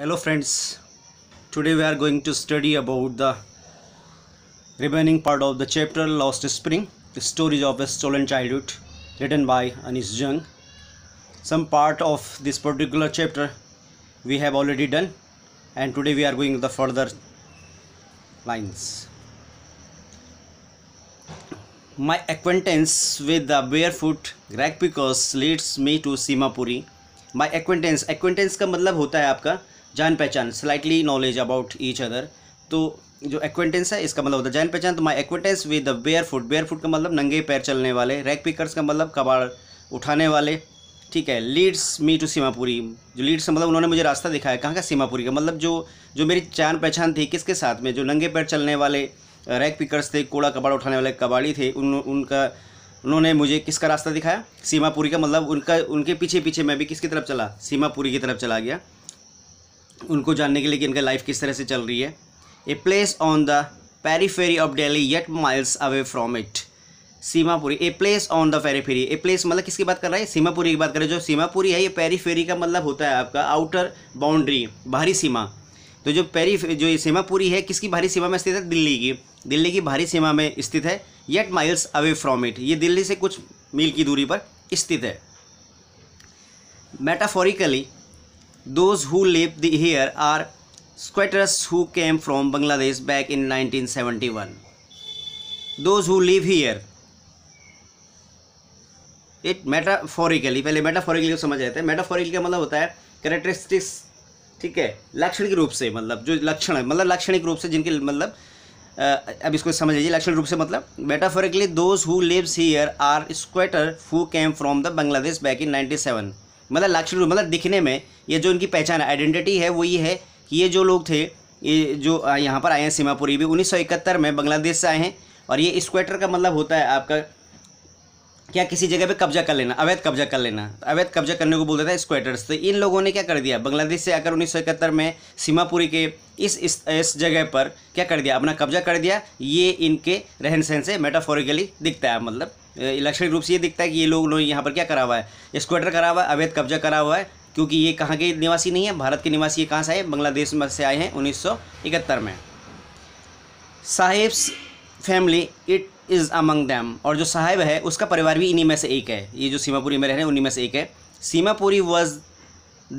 Hello friends today we are going to study about the remaining part of the chapter lost spring the stories of the stolen childhood written by Anees Jung some part of this particular chapter we have already done and today we are going the further lines acquaintance with the bare barefoot rag Pickers leads me to Seemapuri my acquaintance acquaintance का मतलब होता है आपका जान पहचान slightly knowledge about each other तो जो acquaintance है इसका मतलब होता है जान पहचान तो my acquaintance with barefoot barefoot का मतलब नंगे पैर चलने वाले रैक पिकर्स का मतलब कबाड़ उठाने वाले ठीक है लीड्स मी टू सीमापुरी जो लीड्स मतलब उन्होंने मुझे रास्ता दिखाया कहाँ का सीमापुरी का मतलब जो जो मेरी जान पहचान थी किसके साथ में जो नंगे पैर चलने वाले रैक पिकर्स थे कूड़ा कबाड़ उठाने वाले कबाड़ी थे उन उनका उन्होंने मुझे किसका रास्ता दिखाया सीमापुरी का मतलब उनका उनके पीछे पीछे मैं भी किसकी तरफ चला सीमापुरी की तरफ चला गया उनको जानने के लिए कि इनका लाइफ किस तरह से चल रही है a place on the periphery of Delhi eight miles away from it Seemapuri a place on the periphery a place मतलब किसकी बात कर रहा है सीमापुरी की बात कर रहे हैं जो सीमापुरी है ये पेरीफेरी का मतलब होता है आपका आउटर बाउंड्री बाहरी सीमा तो जो पेरी जो ये सीमापुरी है किसकी बाहरी सीमा में स्थित है दिल्ली की दिल्ली की बाहरी सीमा में स्थित है eight miles away from it ये दिल्ली से कुछ मील की दूरी पर स्थित है metaphorically those who live here are squatters who came from Bangladesh back in 1971. Those who live here, it metaphorically पहले मेटाफोरिकली को समझ जाते हैं मेटाफोरिकली का मतलब होता है करेक्टरिस्टिक्स ठीक है लाक्षणिक रूप से मतलब जो लक्षण है मतलब लाक्षणिक रूप से जिनके मतलब अब इसको समझ लीजिए लक्षण रूप से मतलब metaphorically those who lives here are squatter who came from the Bangladesh back in ninety seven मतलब लक्षण मतलब दिखने में ये जो इनकी पहचान आइडेंटिटी है वो ये है कि ये जो लोग थे ये जो यहाँ पर आए हैं सीमापुरी भी उन्नीस में बांग्लादेश से आए हैं और ये स्क्वेटर का मतलब होता है आपका क्या किसी जगह पे कब्जा कर लेना अवैध कब्जा कर लेना अवैध कब्जा करने को बोलते थे स्क्वेटर्स तो इन लोगों ने क्या कर दिया बांग्लादेश से आकर उन्नीस में सीमापुरी के इस इस इस जगह पर क्या कर दिया अपना कब्जा कर दिया ये इनके रहन सहन से मेटाफोरिकली दिखता है मतलब इलेक्ट्रिक रूप से ये दिखता है कि ये लोग यहाँ पर क्या करा हुआ है स्क्वेटर करा हुआ है अवैध कब्जा करा हुआ है क्योंकि ये कहाँ के निवासी नहीं है भारत के निवासी ये कहाँ से आए बांग्लादेश में से आए हैं उन्नीस में Saheb's family it is among them और जो साहेब है उसका परिवार भी इन्हीं में से एक है ये जो सीमापुरी में रह रहे हैं उन्हीं में से एक है Seemapuri was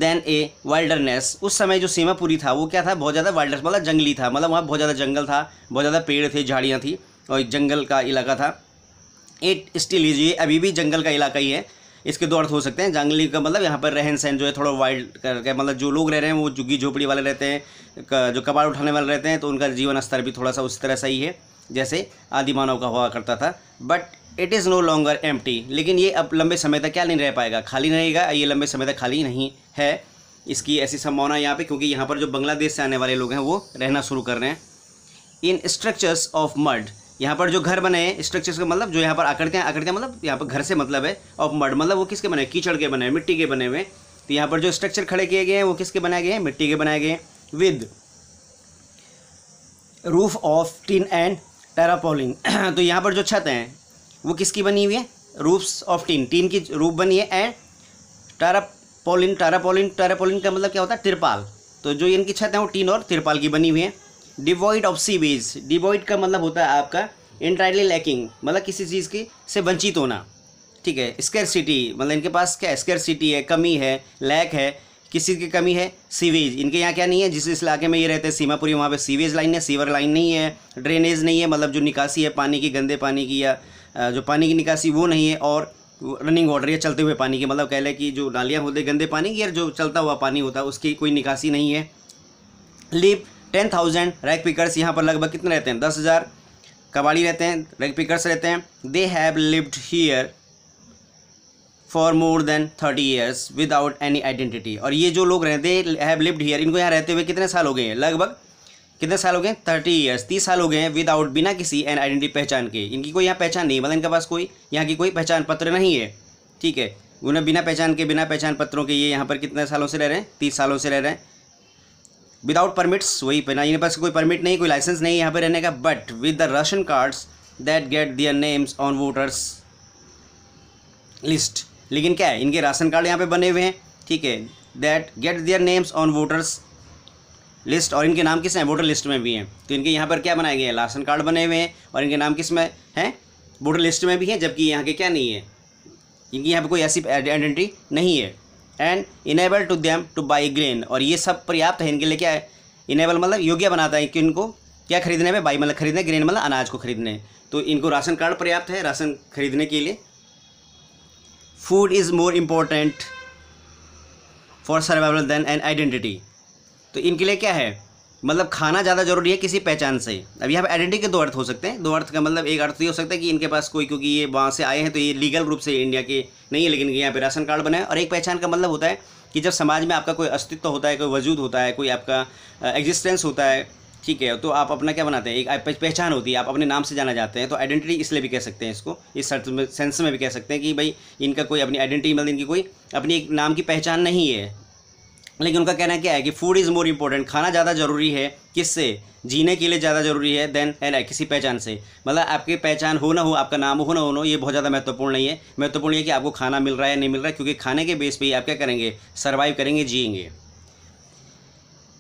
then a wilderness उस समय जो सीमापुरी था वो क्या था बहुत ज़्यादा वाइल्डनेस मतलब जंगली था मतलब वहाँ बहुत ज़्यादा जंगल था बहुत ज़्यादा पेड़ थे झाड़ियाँ थी और एक जंगल का इलाका था एट स्टिल इज ये अभी भी जंगल का इलाका ही है इसके दो अर्थ हो सकते हैं जंगली का मतलब यहाँ पर रहन सहन जो है थोड़ा वाइल्ड करके मतलब जो लोग रह रहे हैं वो झुग्गी झोपड़ी वाले रहते हैं जो कबाड़ उठाने वाले रहते हैं तो उनका जीवन स्तर भी थोड़ा सा उस तरह सही है जैसे आदि मानव का हुआ करता था but it is no longer um लेकिन ये अब लंबे समय तक क्या नहीं रह पाएगा खाली रहेगा ये लंबे समय तक खाली नहीं है इसकी ऐसी संभावना यहाँ पे क्योंकि यहाँ पर जो बांग्लादेश से आने वाले लोग हैं वो रहना शुरू कर रहे हैं इन स्ट्रक्चर्स ऑफ मड यहाँ पर जो घर बने हैं स्ट्रक्चर्स का मतलब जो यहाँ पर आकृतियाँ आकृतियाँ मतलब यहाँ पर घर से मतलब है ऑफ मड मतलब वो किसके बने कीचड़ के बने मिट्टी के बने हुए तो यहाँ पर जो स्ट्रक्चर खड़े किए गए हैं वो किसके बनाए गए हैं मिट्टी के बनाए गए हैं with roof of tin and tarpaulin तो यहाँ पर जो छत है वो किसकी बनी हुई है रूफ्स ऑफ टीन टीन की रूप बनी है एंड टेरापोलिन टेरापोलिन टेरापोलिन का मतलब क्या होता है तिरपाल तो जो इनकी छत है वो टीन और तिरपाल की बनी हुई है डिवॉइड ऑफ सीवेज डिवॉइड का मतलब होता है आपका इंटायरली लैकिंग मतलब किसी चीज़ की से वंचित होना ठीक है स्केर सिटी मतलब इनके पास क्या स्केर सिटी है कमी है लैक है किस चीज़ की कमी है सीवेज इनके यहाँ क्या नहीं है जिस इलाके में ये रहते हैं सीमापुरी वहाँ पे सीवेज लाइन है सीवर लाइन नहीं है ड्रेनेज नहीं है मतलब जो निकासी है पानी की गंदे पानी की या जो पानी की निकासी वो नहीं है और रनिंग वाटर या चलते हुए पानी की मतलब कह लें कि जो नालियाँ होते गंदे पानी की या जो चलता हुआ पानी होता है उसकी कोई निकासी नहीं है लीप टेन थाउजेंड रैक पिकर्स यहाँ पर लगभग कितने रहते हैं दस हज़ार कबाड़ी रहते हैं रैक पिकर्स रहते हैं they have lived here for more than thirty years without any identity और ये जो लोग रहते हैव लिव्ड हियर इनको यहाँ रहते हुए कितने साल हो गए हैं लगभग कितने साल हो गए थर्टी ईयर्स तीस साल हो गए हैं विदाउट बिना किसी एन आइडेंटिटी पहचान के इनकी कोई यहाँ पहचान नहीं मतलब इनके पास कोई यहाँ की कोई पहचान पत्र नहीं है ठीक है उन्हें बिना पहचान के बिना पहचान पत्रों के ये यहाँ पर कितने सालों से रह रहे हैं तीस सालों से रह रहे हैं विदाउट परमिट्स वही पहना इनके पास कोई परमिट नहीं कोई लाइसेंस नहीं यहाँ पर रहने का but with the ration cards that get their names on voters list लेकिन क्या है इनके राशन कार्ड यहाँ पे बने हुए हैं ठीक है that get their names on voters list और इनके नाम किस हैं वोटर लिस्ट में भी हैं तो इनके यहाँ पर क्या बनाए गए हैं राशन कार्ड बने हुए हैं और इनके नाम किस में हैं वोटर लिस्ट में भी हैं जबकि यहाँ के क्या नहीं है इनकी यहाँ पर कोई ऐसी आइडेंटिटी नहीं है and enable to them to buy grain और ये सब पर्याप्त है इनके लिए क्या है इनेबल मतलब योग्य बनाता है कि इनको क्या खरीदने में बाई मतलब खरीदने ग्रेन मतलब अनाज को खरीदने तो इनको राशन कार्ड पर्याप्त है राशन खरीदने के लिए food is more important for survival than an identity तो इनके लिए क्या है मतलब खाना ज़्यादा जरूरी है किसी पहचान से अब यहाँ पर आइडेंटिटी के दो अर्थ हो सकते हैं दो अर्थ का मतलब एक अर्थ ये हो सकता है कि इनके पास कोई क्योंकि ये वहाँ से आए हैं तो ये लीगल रूप से इंडिया के नहीं है लेकिन यहाँ पे राशन कार्ड बनाए और एक पहचान का मतलब होता है कि जब समाज में आपका कोई अस्तित्व होता है कोई वजूद होता है कोई आपका एग्जिस्टेंस होता है ठीक है तो आप अपना क्या बनाते हैं एक पहचान होती है आप अपने नाम से जाना जाते हैं तो आइडेंटिटी इसलिए भी कह सकते हैं इसको इस सेंस में भी कह सकते हैं कि भाई इनका कोई अपनी आइडेंटिटी मतलब इनकी कोई अपनी एक नाम की पहचान नहीं है लेकिन उनका कहना क्या है कि फूड इज़ मोर इम्पोर्टेंट खाना ज़्यादा ज़रूरी है किससे जीने के लिए ज़्यादा ज़रूरी है देन है किसी पहचान से मतलब आपकी पहचान हो ना हो आपका नाम हो ना हो ना ये बहुत ज़्यादा महत्वपूर्ण नहीं है महत्वपूर्ण ये कि आपको खाना मिल रहा है नहीं मिल रहा है क्योंकि खाने के बेस पर ही आप क्या करेंगे सर्वाइव करेंगे जियेंगे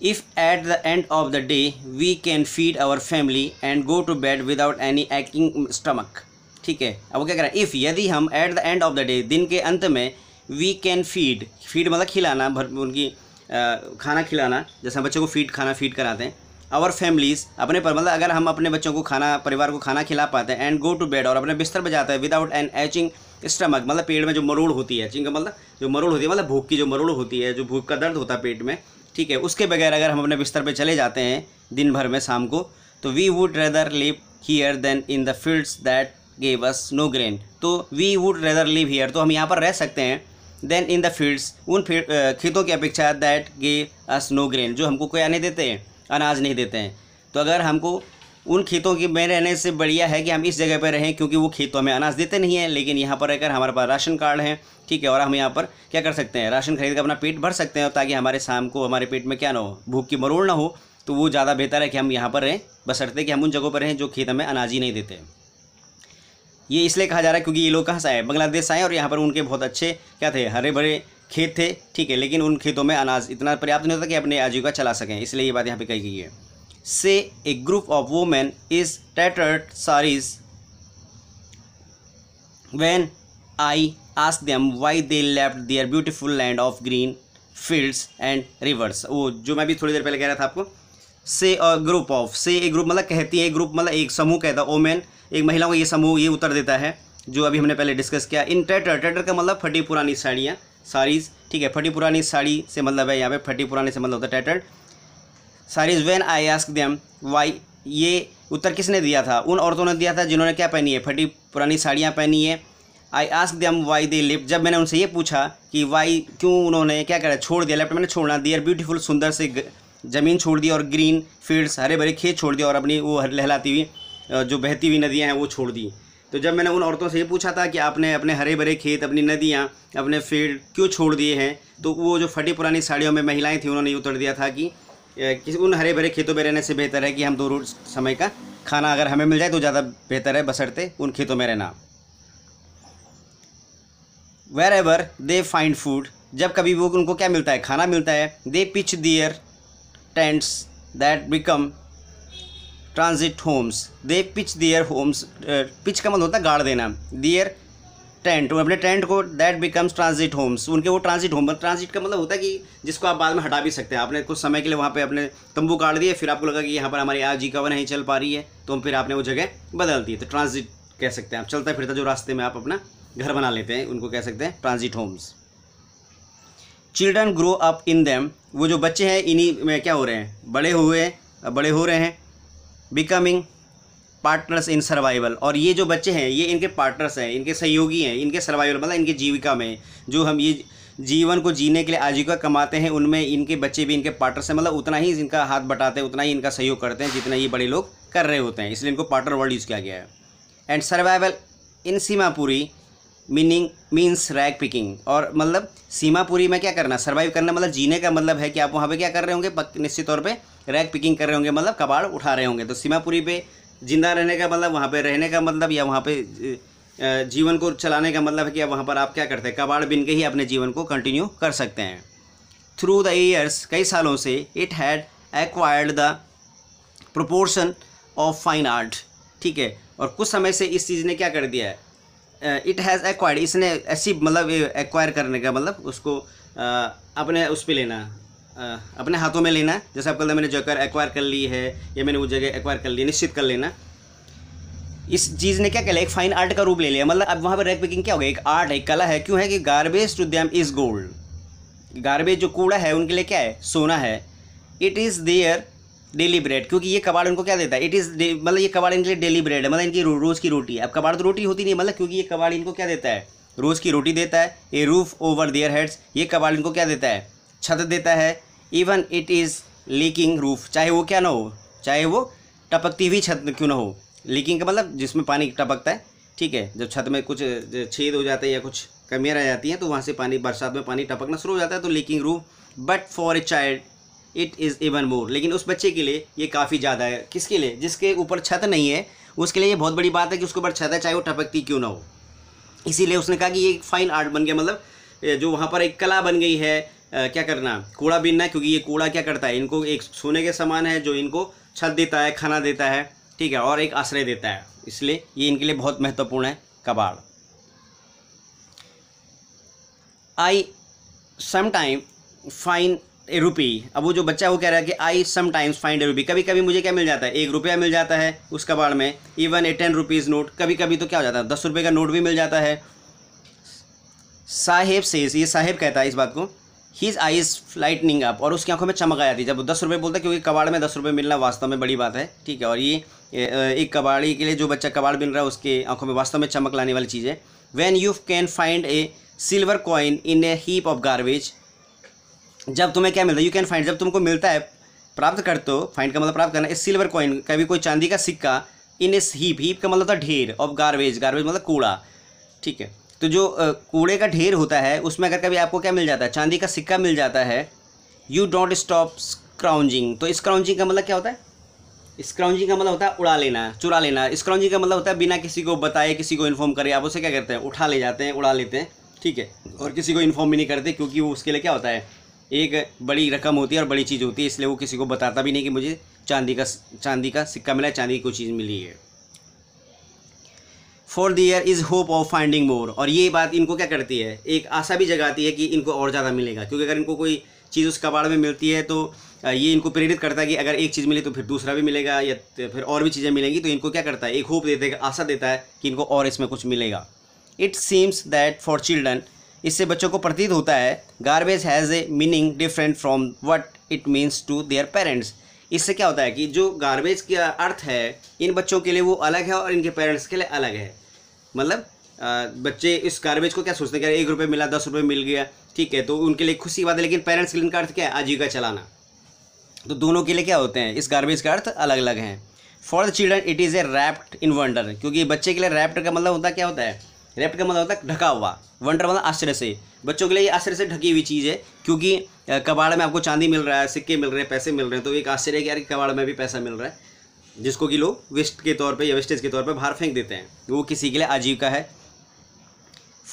if at the end of the day we can feed our family and go to bed without any aching stomach ठीक है अब वो क्या कह रहा है इफ़ यदि हम at the end of the day दिन के अंत में वी कैन फीड फीड मतलब खिलाना भर उनकी आ, खाना खिलाना जैसे हम बच्चों को फीड खाना फीड कराते हैं आवर फैमिलीज़ अपने पर मतलब अगर हम अपने बच्चों को खाना परिवार को खाना खिला पाते हैं एंड गो टू बेड और अपने बिस्तर पर जाते हैं विदाउट एन एचिंग स्टमक मतलब पेट में जो मरोड़ होती है एचिंग का मतलब जो मरोड़ होती है मतलब भूख की जो मरोड़ होती है जो भूख का दर्द होता है पेट में ठीक है उसके बगैर अगर हम अपने बिस्तर पे चले जाते हैं दिन भर में शाम को तो we would rather live here than in the fields that gave us no grain तो we would rather live here तो हम यहाँ पर रह सकते हैं देन इन द फील्ड्स उन खेतों की अपेक्षा that gave us no grain जो हमको कोई आने देते हैं अनाज नहीं देते हैं तो अगर हमको उन खेतों की में रहने से बढ़िया है कि हम इस जगह पर रहें क्योंकि वो खेतों तो में अनाज देते नहीं हैं लेकिन यहाँ पर रहकर हमारे पास राशन कार्ड है ठीक है और हम यहाँ पर क्या कर सकते हैं राशन खरीद कर अपना पेट भर सकते हैं ताकि हमारे शाम को हमारे पेट में क्या ना हो भूख की मरोड़ ना हो तो वो ज़्यादा बेहतर है कि हम यहाँ पर रहें बसरते कि हम उन जगहों पर रहें जो खेत हमें अनाज ही नहीं देते ये इसलिए कहा जा रहा है क्योंकि ये लोग कहाँ से आए बांग्लादेश से आए और यहाँ पर उनके बहुत अच्छे क्या थे हरे भरे खेत थे ठीक है लेकिन उन खेतों में अनाज इतना पर्याप्त नहीं होता कि अपने आजीविका चला सकें इसलिए ये बात यहाँ पे कही गई है से a group of women is tattered saris when I ask them why they left their beautiful land of green fields and rivers वो जो मैं भी थोड़ी देर पहले कह रहा था आपको से अ ग्रुप ऑफ से एक ग्रुप मतलब कहती है एक ग्रुप मतलब एक समूह कहता है ओमेन एक महिलाओं का ये समूह ये उत्तर देता है जो अभी हमने पहले डिस्कस किया इन टैटर टैटर का मतलब फटी पुरानी साड़ियाँ साड़ीज़ ठीक है फटी पुरानी साड़ी से मतलब है यहाँ पे फटी पुरानी से मतलब होता है tattered saris when I ask them why ये उत्तर किसने दिया था उन औरतों ने दिया था जिन्होंने क्या पहनी है फटी पुरानी साड़ियाँ पहनी है I ask them why they left जब मैंने उनसे ये पूछा कि वाई क्यों उन्होंने क्या करा छोड़ दिया लेफ्ट मैंने छोड़ना दिया ब्यूटीफुल सुंदर से ज़मीन छोड़ दी और ग्रीन फील्ड्स हरे भरे खेत छोड़ दिया और अपनी वो लहलाती हुई जो बहती हुई नदियाँ हैं वो छोड़ दी तो जब मैंने उन औरतों से ये पूछा था कि आपने अपने हरे भरे खेत अपनी नदियाँ अपने फील्ड क्यों छोड़ दिए हैं तो वो जो फटी पुरानी साड़ियों में महिलाएं थी उन्होंने ये उत्तर दिया था कि किस उन हरे भरे खेतों में रहने से बेहतर है कि हम दो रोज समय का खाना अगर हमें मिल जाए तो ज़्यादा बेहतर है बसरते उन खेतों में रहना wherever they find food जब कभी वो उनको क्या मिलता है खाना मिलता है they pitch their tents that become transit homes they pitch their homes pitch का मतलब होता है गाड़ देना दियर टेंट अपने टेंट को दैट बिकम्स ट्रांजिट होम्स उनके वो ट्रांजिट होम ट्रांजिट का मतलब होता है कि जिसको आप बाद में हटा भी सकते हैं आपने कुछ समय के लिए वहाँ पे अपने तंबू काट दिए फिर आपको लगा कि यहाँ पर हमारी आज आजीविका नहीं चल पा रही है तो फिर आपने वो जगह बदल दी तो ट्रांजिट कह सकते हैं आप चलता फिरता जो रास्ते में आप अपना घर बना लेते हैं उनको कह सकते हैं transit homes children grow up in them वो जो बच्चे हैं इन्हीं में क्या हो रहे हैं बड़े हुए बड़े हो रहे हैं बिकमिंग पार्टनर्स इन सर्वाइवल और ये जो बच्चे हैं ये इनके पार्टनर्स हैं इनके सहयोगी हैं इनके सर्वाइवल मतलब इनके जीविका में जो हम ये जीवन को जीने के लिए आजीविका कमाते हैं उनमें इनके बच्चे भी इनके पार्टनर्स हैं मतलब उतना ही इनका हाथ बटाते हैं उतना ही इनका सहयोग करते हैं जितना ये बड़े लोग कर रहे होते हैं इसलिए इनको पार्टनर वर्ल्ड यूज़ किया गया है and survival in Seemapuri meaning means rag picking और मतलब सीमापुरी में क्या करना सर्वाइव करना मतलब जीने का मतलब है कि आप वहाँ पर क्या कर रहे होंगे निश्चित तौर पर रैग पिकिंग कर रहे होंगे मतलब कबाड़ उठा रहे होंगे तो सीमापुरी पर ज़िंदा रहने का मतलब वहाँ पे रहने का मतलब या वहाँ पे जीवन को चलाने का मतलब है कि वहाँ पर आप क्या करते हैं कबाड़ बिन के ही अपने जीवन को कंटिन्यू कर सकते हैं थ्रू द ईयर्स कई सालों से it had acquired the proportion of fine art ठीक है और कुछ समय से इस चीज़ ने क्या कर दिया है इट हैज़ एक्वायर्ड इसने ऐसी मतलब एक्वायर करने का मतलब उसको अपने उस पर लेना अपने हाथों में लेना जैसे आप कल मैंने जगह एक्वायर कर ली है या मैंने वो जगह एक्वायर कर ली निश्चित कर लेना इस चीज़ ने क्या कह लिया एक फाइन आर्ट का रूप ले लिया मतलब अब वहाँ पर रैक पिकिंग क्या हो गया एक आर्ट एक कला है क्यों है कि garbage to them is gold garbage जो कूड़ा है उनके लिए क्या है सोना है it is their daily bread क्योंकि ये कबाड़ उनको क्या देता है इट इज़ मतलब ये कबाड़ इनके लिए डेली ब्रेड है मतलब इनकी रो, रोज़ की रोटी है अब कबाड़ तो रोटी होती नहीं मतलब क्योंकि ये कबाड़ इनको क्या देता है रोज़ की रोटी देता है a roof over their heads ये कबाड़ इनको क्या देता है छत देता है even it is leaking roof चाहे वो क्या ना हो चाहे वो टपकती हुई छत क्यों ना हो लीकिंग का मतलब जिसमें पानी टपकता है ठीक है जब छत में कुछ छेद हो जाता है या कुछ कमियाँ रह जाती हैं तो वहाँ से पानी बरसात में पानी टपकना शुरू हो जाता है तो leaking roof but for a child it is even more लेकिन उस बच्चे के लिए ये काफ़ी ज़्यादा है किसके लिए जिसके ऊपर छत नहीं है उसके लिए ये बहुत बड़ी बात है कि उसके ऊपर छत है चाहे वो टपकती क्यों ना हो इसीलिए उसने कहा कि ये एक फ़ाइन आर्ट बन गया मतलब जो वहाँ पर एक कला बन गई है क्या करना कूड़ा बीनना क्योंकि ये कूड़ा क्या करता है इनको एक सोने के समान है जो इनको छत देता है खाना देता है ठीक है और एक आश्रय देता है इसलिए ये इनके लिए बहुत महत्वपूर्ण है कबाड़ आई समाइम फाइन ए रुपी अब वो जो बच्चा वो कह रहा है कि आई समटाइम्स फाइंड ए रुपी कभी कभी मुझे क्या मिल जाता है एक रुपया मिल जाता है उस कबाड़ में even a ten rupees note कभी कभी तो क्या हो जाता है दस रुपये का नोट भी मिल जाता है साहेब से ये साहेब कहता है इस बात को हीज आईज फ्लाइटनिंग अप और उसकी आंखों में चमक आ जाती है जब दस रुपये बोलता है क्योंकि कबाड़ में दस रुपये मिलना वास्तव में बड़ी बात है ठीक है और ये एक कबाड़ी के लिए जो बच्चा कबाड़ मिल रहा है उसके आंखों में वास्तव में चमक लाने वाली चीज़ है when you can find a silver coin in a heap of garbage जब तुम्हें क्या मिलता है यू कैन फाइंड जब तुमको मिलता है प्राप्त करते हो फाइंड का मतलब प्राप्त करना ए सिल्वर कॉइन कभी कोई चांदी का सिक्का इन ए हीप हीप का मतलब था ढेर ऑफ गार्बेज गार्बेज मतलब कूड़ा ठीक है तो जो कूड़े का ढेर होता है उसमें अगर कभी आपको क्या मिल जाता है चांदी का सिक्का मिल जाता है यू डोंट स्टॉप स्क्राउंजिंग तो स्क्राउंजिंग का मतलब क्या होता है स्क्राउंजिंग का मतलब होता है उड़ा लेना चुरा लेना स्क्राउंजिंग का मतलब होता है बिना किसी को बताए किसी को इन्फॉर्म करे आप उसे क्या करते हैं उठा ले जाते हैं उड़ा लेते हैं ठीक है और किसी को इन्फॉर्म भी नहीं करते क्योंकि वो उसके लिए क्या होता है एक बड़ी रकम होती है और बड़ी चीज़ होती है इसलिए वो किसी को बताता भी नहीं कि मुझे चांदी का चांदी का सिक्का मिला चांदी की कोई चीज़ मिली है for year is hope of finding more और ये बात इनको क्या करती है एक आशा भी जगाती है कि इनको और ज़्यादा मिलेगा क्योंकि अगर इनको कोई चीज़ उस कबाड़ में मिलती है तो ये इनको प्रेरित करता है कि अगर एक चीज़ मिले तो फिर दूसरा भी मिलेगा या फिर और भी चीज़ें मिलेंगी तो इनको क्या करता है एक होप देते है आशा देता है कि इनको और इसमें कुछ मिलेगा it seems that for children इससे बच्चों को प्रतीत होता है garbage has a meaning different from what it means to their parents इससे क्या होता है कि जो गार्बेज का अर्थ है इन बच्चों के लिए वो अलग है और इनके पेरेंट्स के लिए अलग है मतलब बच्चे इस गार्बेज को क्या सोचते हैं एक रुपये मिला दस रुपये मिल गया ठीक है तो उनके लिए खुशी बात है लेकिन पेरेंट्स के लिए इनका अर्थ क्या है आजीविका चलाना तो दोनों के लिए क्या होते हैं इस गार्बेज का अर्थ अलग अलग है for the children it is a wrapped in wonder क्योंकि बच्चे के लिए रैप्ड का मतलब होता क्या होता है रैप्ट का मतलब होता है ढका हुआ वंडर मतलब आश्चर्य से बच्चों के लिए आश्चर्य से ढकी हुई चीज़ है क्योंकि कबाड़ में आपको चांदी मिल रहा है सिक्के मिल रहे हैं पैसे मिल रहे हैं तो एक आश्चर्य है कि यार कबाड़ में भी पैसा मिल रहा है जिसको कि लोग वेस्ट के तौर पे या वेस्टेज के तौर पे बाहर फेंक देते हैं वो किसी के लिए आजीविका है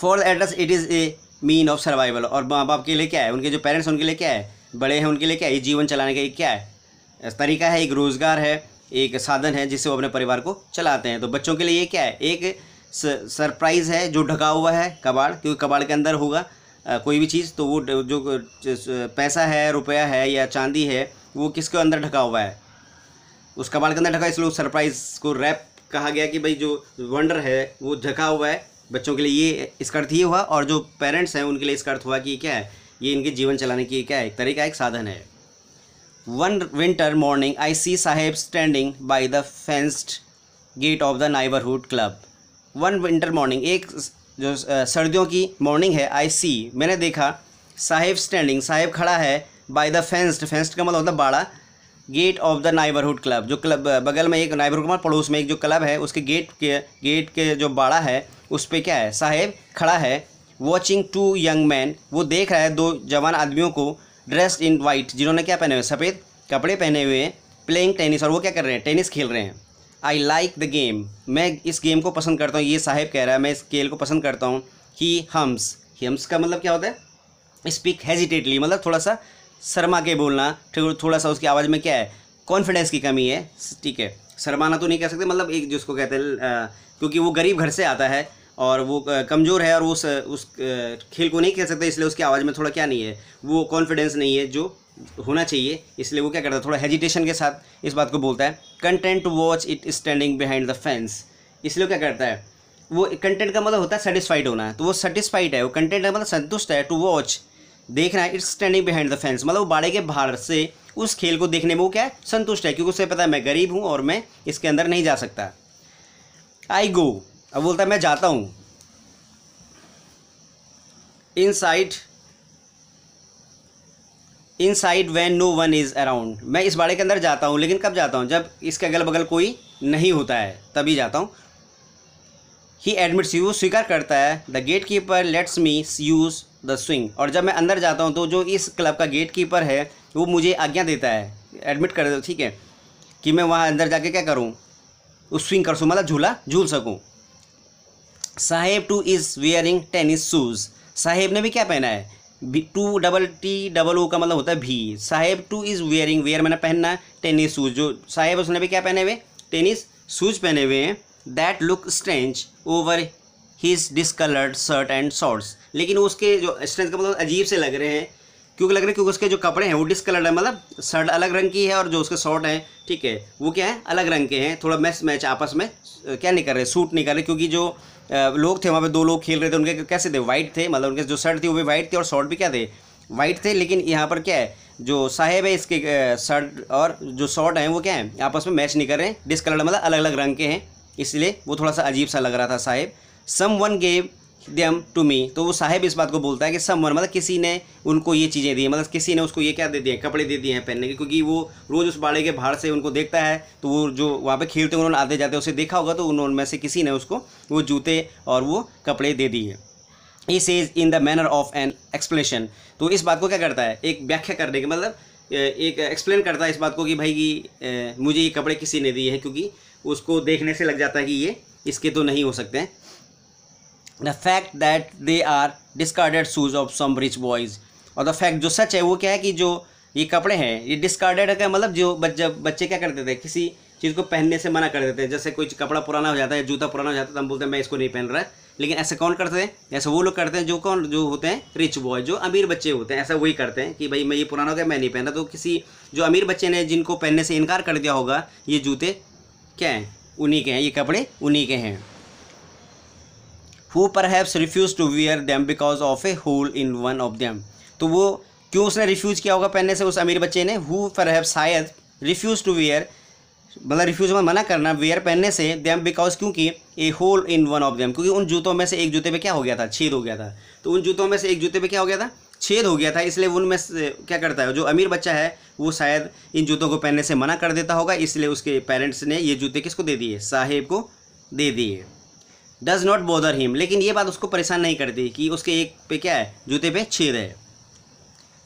for address it is a mean of survival और माँ बाप के लिए क्या है उनके जो पेरेंट्स उनके लिए क्या है बड़े हैं उनके लिए क्या है जीवन चलाने का एक क्या है तरीका है एक रोज़गार है एक साधन है जिससे वो अपने परिवार को चलाते हैं तो बच्चों के लिए ये क्या है एक सरप्राइज़ है जो ढका हुआ है कबाड़ क्योंकि कबाड़ के अंदर होगा कोई भी चीज़ तो वो जो पैसा है रुपया है या चांदी है वो किसके अंदर ढका हुआ है उस कबाड़ के अंदर ढका इसलिए सरप्राइज़ को रैप कहा गया कि भाई जो वंडर है वो ढका हुआ है बच्चों के लिए ये इसका अर्थ ये हुआ और जो पेरेंट्स हैं उनके लिए इसका अर्थ हुआ कि क्या है ये इनके जीवन चलाने की क्या है एक तरीका एक साधन है one winter morning I see Saheb standing by the fenced gate of the neighbourhood club one winter morning एक जो सर्दियों की मॉर्निंग है आई सी मैंने देखा साहेब स्टैंडिंग साहेब खड़ा है बाय द फेंस्ड फेंस्ड का मतलब होता है बाड़ा gate of the neighbourhood club जो क्लब बगल में एक नाइबरहुड पड़ोस में एक जो क्लब है उसके गेट के गेट के जो बाड़ा है उस पर क्या है साहेब खड़ा है वॉचिंग टू यंग मैन वो देख रहा है दो जवान आदमियों को ड्रेस्ड इन वाइट जिन्होंने क्या पहने हुए सफ़ेद कपड़े पहने हुए हैं प्लेइंग टेनिस और वो क्या कर रहे हैं टेनिस खेल रहे हैं आई लाइक द गेम मैं इस गेम को पसंद करता हूँ ये साहेब कह रहा है मैं इस खेल को पसंद करता हूँ ही हम्स हम्स का मतलब क्या होता है स्पीक हेजिटेटली मतलब थोड़ा सा शर्मा के बोलना ठीक थोड़ा सा उसकी आवाज़ में क्या है कॉन्फिडेंस की कमी है ठीक है शर्माना तो नहीं कह सकते मतलब एक जिसको कहते हैं क्योंकि वो गरीब घर से आता है और वो कमज़ोर है और वो उस, उस खेल को नहीं कह सकते इसलिए उसकी आवाज़ में थोड़ा क्या नहीं है वो कॉन्फिडेंस नहीं है जो होना चाहिए इसलिए वो क्या करता है थोड़ा हेजिटेशन के साथ इस बात को बोलता है content to watch it standing behind the fence इसलिए क्या करता है वो कंटेंट का मतलब होता है सेटिस्फाइड होना तो वो सेटिस्फाइड है वो कंटेंट का मतलब संतुष्ट है टू वॉच देखना है it's standing behind the fence मतलब वो बाड़े के बाहर से उस खेल को देखने में वो क्या है संतुष्ट है क्योंकि उसे पता है मैं गरीब हूँ और मैं इसके अंदर नहीं जा सकता आई गो अब बोलता है मैं जाता हूँ inside inside when no one is around मैं इस बाड़े के अंदर जाता हूँ लेकिन कब जाता हूँ जब इसके अगल बगल कोई नहीं होता है तभी जाता हूँ ही एडमिट्स यू स्वीकार करता है the gate keeper lets me use the swing और जब मैं अंदर जाता हूँ तो जो इस क्लब का गेट कीपर है वो मुझे आज्ञा देता है एडमिट कर दो ठीक है कि मैं वहाँ अंदर जाके क्या करूँ उस स्विंग कर सकूँ मतलब झूला झूल सकूँ Saheb too is wearing tennis shoes Saheb ने भी क्या पहना है भी too double T double O का मतलब होता है भी Saheb too is wearing wear मैंने पहनना टेनिस शूज़ जो साहेब उसने भी क्या पहने हुए टेनिस शूज़ पहने हुए हैं that look strange over his discoloured shirt and shorts लेकिन उसके जो स्ट्रेंथ का मतलब अजीब से लग रहे हैं क्योंकि लग रहे हैं क्योंकि उसके जो कपड़े हैं वो डिसकलर्ड है मतलब शर्ट अलग रंग की है और जो उसके शॉर्ट हैं ठीक है वो क्या है अलग रंग के हैं थोड़ा मैच मैच आपस में क्या नहीं कर रहे सूट नहीं कर रहे क्योंकि जो लोग थे वहाँ पे दो लोग खेल रहे थे उनके कैसे थे वाइट थे मतलब उनके जो शर्ट थी वो भी वाइट थे और शॉर्ट भी क्या थे वाइट थे लेकिन यहाँ पर क्या है जो साहेब है इसके शर्ट और जो शॉर्ट हैं वो क्या है आपस में मैच नहीं कर रहे हैं डिसकलर्ड मतलब अलग अलग रंग के हैं इसलिए वो थोड़ा सा अजीब सा लग रहा था Saheb someone gave them to me तो वो साहेब इस बात को बोलता है कि सम वन मतलब किसी ने उनको ये चीज़ें दी मतलब किसी ने उसको ये क्या दे दिए कपड़े दे दिए हैं पहनने के क्योंकि वो रोज़ उस बाड़े के बाहर से उनको देखता है तो वो जो वहाँ पे खेलते हैं उन्होंने आते जाते उसे देखा होगा तो उनमें से किसी ने उसको वो जूते और वो कपड़े दे दिए इस is in the manner of an explanation तो इस बात को क्या करता है एक व्याख्या करने के मतलब एक एक्सप्लेन करता है इस बात को कि भाई कि मुझे ये कपड़े किसी ने दिए हैं क्योंकि उसको देखने से लग जाता है कि ये इसके तो नहीं हो सकते हैं the fact that they are discarded shoes of some rich boys और द फैक्ट जो सच है वो क्या है कि जो ये कपड़े हैं ये डिस्कार्डेड का मतलब जो जब बच्चे क्या करते थे किसी चीज़ को पहनने से मना कर देते हैं जैसे कोई कपड़ा पुराना हो जाता है जूता पुराना हो जाता है तो हम बोलते हैं मैं इसको नहीं पहन रहा लेकिन ऐसे कौन करते हैं ऐसे वो लोग करते हैं जो कौन जो होते हैं रिच बॉय जो अमीर बच्चे होते हैं ऐसा वही करते हैं कि भाई मैं ये पुराना हो गया मैं नहीं पहन रहा तो किसी जो अमीर बच्चे ने जिनको पहनने से इनकार कर दिया होगा ये जूते क्या हैं उन्हीं के हैं ये कपड़े उन्हीं के हैं who perhaps refuse to wear them because of a hole in one of them तो वो क्यों उसने रिफ्यूज़ किया होगा पहनने से उस अमीर बच्चे ने हु परहैप्स शायद रिफ्यूज़ टू वियर मतलब रिफ्यूज में मना करना वेयर पहनने से दैम बिकॉज क्योंकि a hole in one of them क्योंकि उन जूतों में से एक जूते पर क्या हो गया था छेद हो गया था तो उन जूतों में से एक जूते पर क्या हो गया था छेद हो गया था इसलिए उनमें क्या करता है जो अमीर बच्चा है वो शायद इन जूतों को पहनने से मना कर देता होगा इसलिए उसके पेरेंट्स ने ये जूते किसको दे दिए साहेब को दे दिए डज नॉट बोदर हिम लेकिन ये बात उसको परेशान नहीं करती कि उसके एक पे क्या है जूते पे छेद है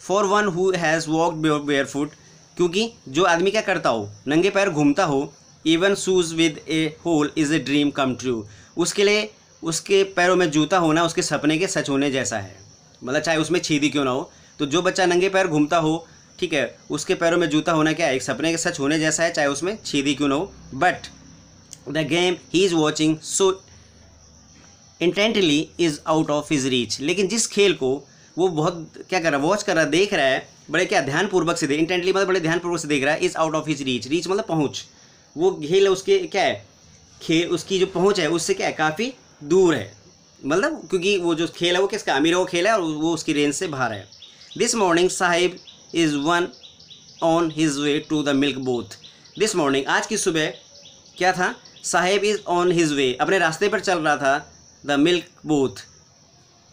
for one who has walk barefoot क्योंकि जो आदमी क्या करता हो नंगे पैर घूमता हो even shoes with a hole is a dream come true उसके लिए उसके पैरों में जूता होना उसके सपने के सच होने जैसा है मतलब चाहे उसमें ही क्यों ना हो तो जो बच्चा नंगे पैर घूमता हो ठीक है उसके पैरों में जूता होना क्या है एक सपने के सच होने जैसा है चाहे उसमें ही क्यों ना हो but the game he is watching so intently is out of his reach लेकिन जिस खेल को वो बहुत क्या कर रहा है वॉच कर रहा है देख रहा है बड़े क्या ध्यानपूर्वक से देख इंटेंटली मतलब बड़े ध्यानपूर्वक से देख रहा है is out of his reach reach मतलब पहुँच वो खेल उसके क्या है खेल उसकी जो पहुँच है उससे क्या है काफ़ी दूर है मतलब क्योंकि वो जो खेल है वो किसका अमीरों का खेल है और वो उसकी रेंज से बाहर है this morning Sahib is one on his way to the milk booth this morning आज की सुबह क्या था Sahib is on his way अपने रास्ते पर चल रहा था द मिल्क बूथ